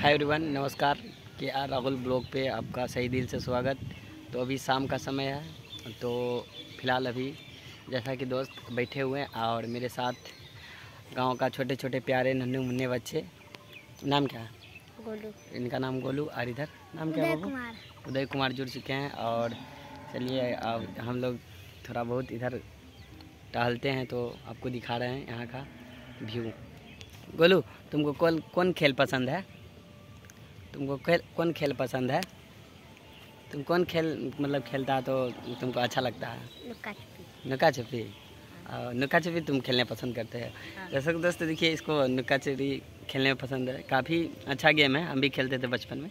Hi everyone नमस्कार के are Rahul blog पे आपका सही दिल से स्वागत तो अभी शाम का समय है तो फ़िलहाल अभी जैसा कि दोस्त बैठे हुए हैं और मेरे साथ गांव का छोटे छोटे प्यारे नन्हे मुन्ने बच्चे नाम क्या है गोलू इनका नाम गोलू और इधर नाम क्या है उदय कुमार जुड़ चुके हैं और चलिए अब हम लोग थोड़ा बहुत इधर टहलते हैं तो आपको दिखा रहे हैं यहाँ का व्यू गोलू तुमको कौन कौन खेल पसंद है तुमको खेल कौन खेल पसंद है तुम कौन खेल मतलब खेलता है तो तुमको अच्छा लगता है नुका छुपी और नुक्का छुपी तुम खेलने पसंद करते हो हाँ। तो दर्शक दोस्त देखिए इसको नुक्का छुपी खेलने में पसंद है काफ़ी अच्छा गेम है हम भी खेलते थे बचपन में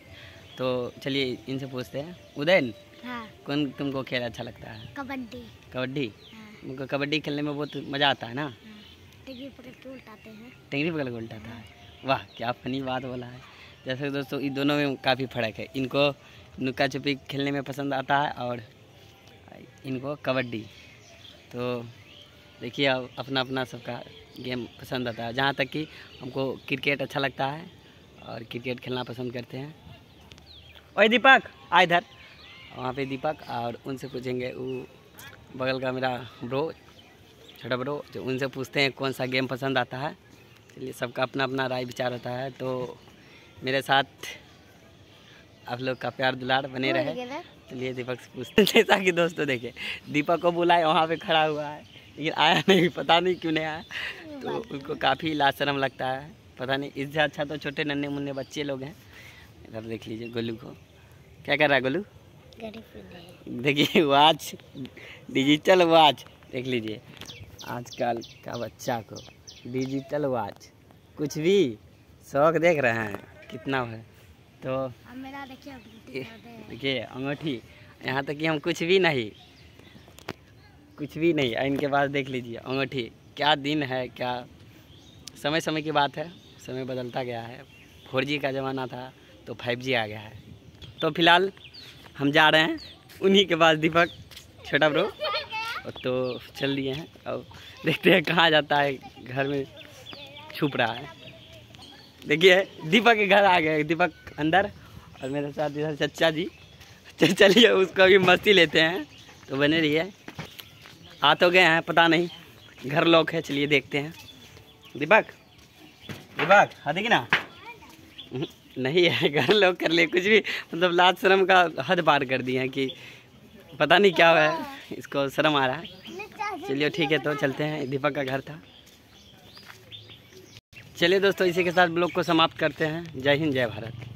तो चलिए इनसे पूछते हैं उदयन हाँ। कौन तुमको खेल अच्छा लगता है कबड्डी कबड्डी हाँ। कबड्डी खेलने में बहुत मज़ा आता है ना हाँ। टेंगरी पकड़ के उल्टाते हैं टेंगरी पकड़ के उल्टाता है हाँ। वाह क्या फनी बात बोला है जैसे दोस्तों इन दोनों में काफ़ी फ़र्क है इनको नुक्का छुपी खेलने में पसंद आता है और इनको कबड्डी तो देखिए अब अपना अपना सबका गेम पसंद आता है जहाँ तक कि हमको क्रिकेट अच्छा लगता है और क्रिकेट खेलना पसंद करते हैं ओए दीपक आ इधर वहाँ पे दीपक और उनसे पूछेंगे वो बगल का मेरा ब्रो छोटा ब्रो जो उनसे पूछते हैं कौन सा गेम पसंद आता है चलिए सबका अपना अपना राय विचार होता है तो मेरे साथ आप लोग का प्यार दुलार बने रहे चलिए दीपक से पूछते जैसा कि दोस्तों देखे दीपक को बुलाए वहाँ पे खड़ा हुआ है लेकिन आया नहीं पता नहीं क्यों नहीं आया तो उनको काफ़ी लाशरम लगता है पता नहीं इससे अच्छा तो छोटे नन्हे मुन्ने बच्चे लोग हैं इधर देख लीजिए गोलू को क्या कर रहा है गोलू देखिए वॉच डिजिटल वॉच देख लीजिए आजकल का बच्चा को डिजिटल वॉच कुछ भी शौक देख रहे हैं कितना है तो देखिए अंगूठी यहाँ तक कि हम कुछ भी नहीं कुछ भी नहीं इनके पास देख लीजिए अंगूठी क्या दिन है क्या समय समय की बात है समय बदलता गया है फोर जी का ज़माना था तो फाइव जी आ गया है तो फिलहाल हम जा रहे हैं उन्हीं के पास दीपक छोटा ब्रो तो चल दिए हैं और देखते हैं कहाँ जाता है घर में छुप रहा है देखिए दीपक के घर आ गए दीपक अंदर और मेरे साथ इधर चचा जी चलिए उसको भी मस्ती लेते हैं तो बने रहिए आ तो गए हैं पता नहीं घर लॉक है चलिए देखते हैं दीपक दीपक हाँ देखिए ना नहीं है घर लॉक कर लिए कुछ भी मतलब लाज शर्म का हद पार कर दिए हैं कि पता नहीं क्या हुआ है इसको शर्म आ रहा है चलिए ठीक है तो चलते हैं दीपक का घर था चलिए दोस्तों इसी के साथ ब्लॉग को समाप्त करते हैं जय हिंद जय भारत